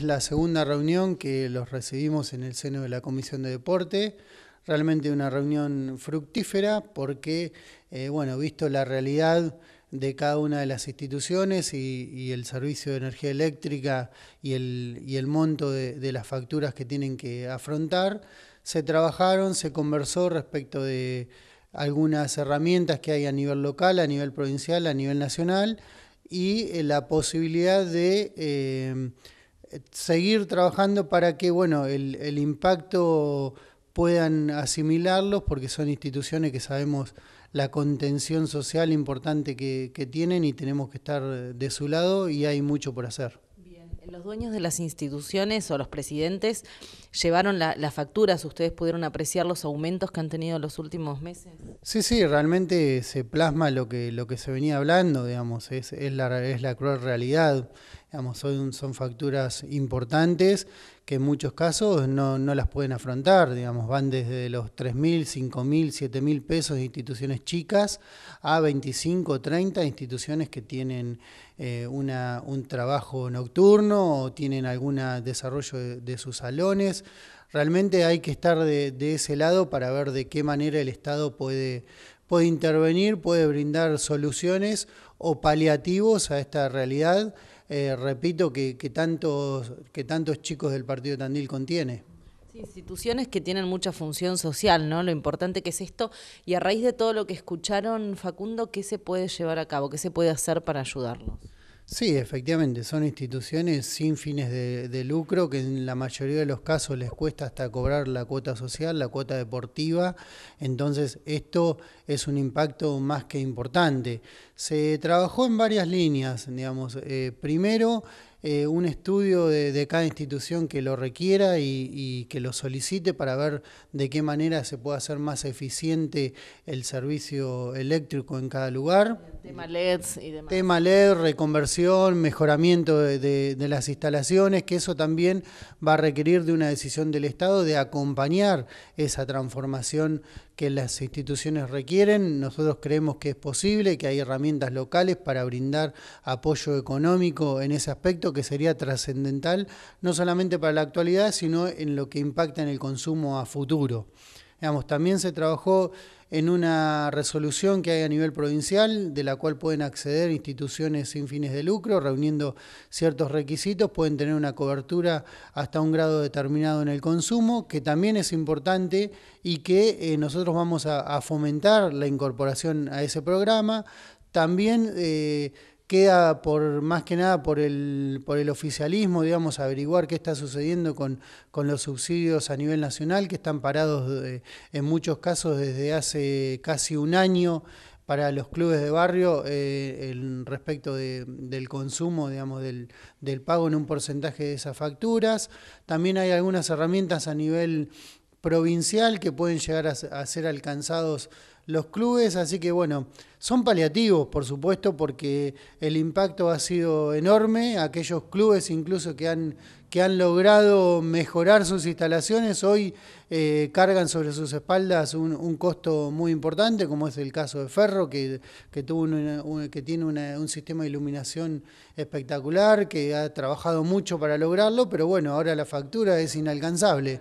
Es La segunda reunión que los recibimos en el seno de la Comisión de Deporte, realmente una reunión fructífera porque, eh, bueno, visto la realidad de cada una de las instituciones y, el servicio de energía eléctrica y el, monto de, las facturas que tienen que afrontar, se trabajaron, se conversó respecto de algunas herramientas que hay a nivel local, a nivel provincial, a nivel nacional y eh, la posibilidad de... Eh, seguir trabajando para que bueno, el, el impacto puedan asimilarlos, porque son instituciones que sabemos la contención social importante que, tienen y tenemos que estar de su lado y hay mucho por hacer. Bien. Los dueños de las instituciones o los presidentes llevaron las facturas, ¿ustedes pudieron apreciar los aumentos que han tenido los últimos meses? Sí, sí, realmente se plasma lo que, lo que se venía hablando, digamos, es, es, la, es la cruel realidad son, facturas importantes que en muchos casos no, las pueden afrontar, digamos, van desde los 3.000, 5.000, 7.000 pesos de instituciones chicas a 25, 30 instituciones que tienen eh, un trabajo nocturno o tienen algún desarrollo de, sus salones realmente hay que estar de, ese lado para ver de qué manera el Estado puede intervenir, puede brindar soluciones o paliativos a esta realidad eh, repito, que, que, tantos, que tantos chicos del partido Tandil contiene. instituciones que tienen mucha función social, ¿no? Lo importante que es esto. Y a raíz de todo lo que escucharon, Facundo, ¿qué se puede llevar a cabo? ¿Qué se puede hacer para ayudarlos? Sí, efectivamente, son instituciones sin fines de, lucro que en la mayoría de los casos les cuesta hasta cobrar la cuota social, la cuota deportiva, entonces esto es un impacto más que importante. Se trabajó en varias líneas, digamos, eh, primero eh, un estudio de, cada institución que lo requiera y, que lo solicite para ver de qué manera se puede hacer más eficiente el servicio eléctrico en cada lugar. Tema LEDs Tema LED, reconversión, mejoramiento de, de, las instalaciones, que eso también va a requerir de una decisión del Estado de acompañar esa transformación que las instituciones requieren. Nosotros creemos que es posible, que hay herramientas locales para brindar apoyo económico en ese aspecto que sería trascendental, no solamente para la actualidad, sino en lo que impacta en el consumo a futuro también se trabajó en una resolución que hay a nivel provincial, de la cual pueden acceder instituciones sin fines de lucro, reuniendo ciertos requisitos, pueden tener una cobertura hasta un grado determinado en el consumo, que también es importante y que eh, nosotros vamos a, fomentar la incorporación a ese programa. También eh, queda por más que nada por el, por el oficialismo, digamos, averiguar qué está sucediendo con, con los subsidios a nivel nacional, que están parados eh, en muchos casos desde hace casi un año para los clubes de barrio eh, respecto del consumo, digamos, del, del pago en un porcentaje de esas facturas. También hay algunas herramientas a nivel provincial que pueden llegar a, ser alcanzados los clubes, así que bueno, son paliativos, por supuesto, porque el impacto ha sido enorme. Aquellos clubes incluso que han, que han logrado mejorar sus instalaciones hoy eh, cargan sobre sus espaldas un, costo muy importante, como es el caso de Ferro, que, tuvo que tiene un sistema de iluminación espectacular, que ha trabajado mucho para lograrlo, pero bueno, ahora la factura es inalcanzable.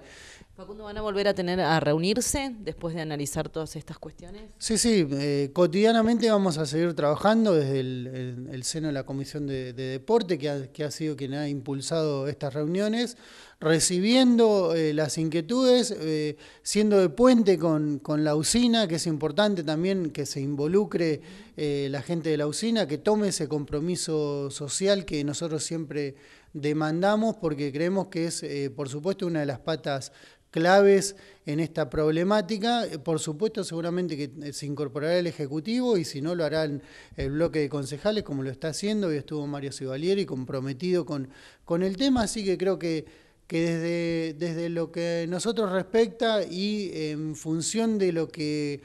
Facundo, ¿van a volver a tener a reunirse después de analizar todas estas cuestiones? Sí, sí, eh, cotidianamente vamos a seguir trabajando desde el, seno de la Comisión de, Deporte, que que ha sido quien ha impulsado estas reuniones recibiendo eh, las inquietudes, eh, siendo de puente con, la usina, que es importante también que se involucre eh, la gente de la usina, que tome ese compromiso social que nosotros siempre demandamos, porque creemos que es, por supuesto, una de las patas claves en esta problemática. Por supuesto, seguramente que se incorporará el Ejecutivo y si no, lo harán el bloque de concejales, como lo está haciendo. Hoy estuvo Mario Civalieri comprometido con, con el tema, así que creo que que desde, lo que nosotros respecta y en función de lo que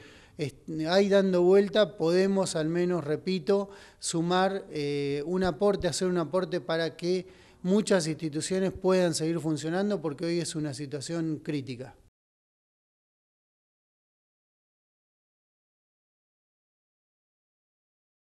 hay dando vuelta, podemos al menos, repito, sumar eh, un aporte, hacer un aporte para que muchas instituciones puedan seguir funcionando porque hoy es una situación crítica.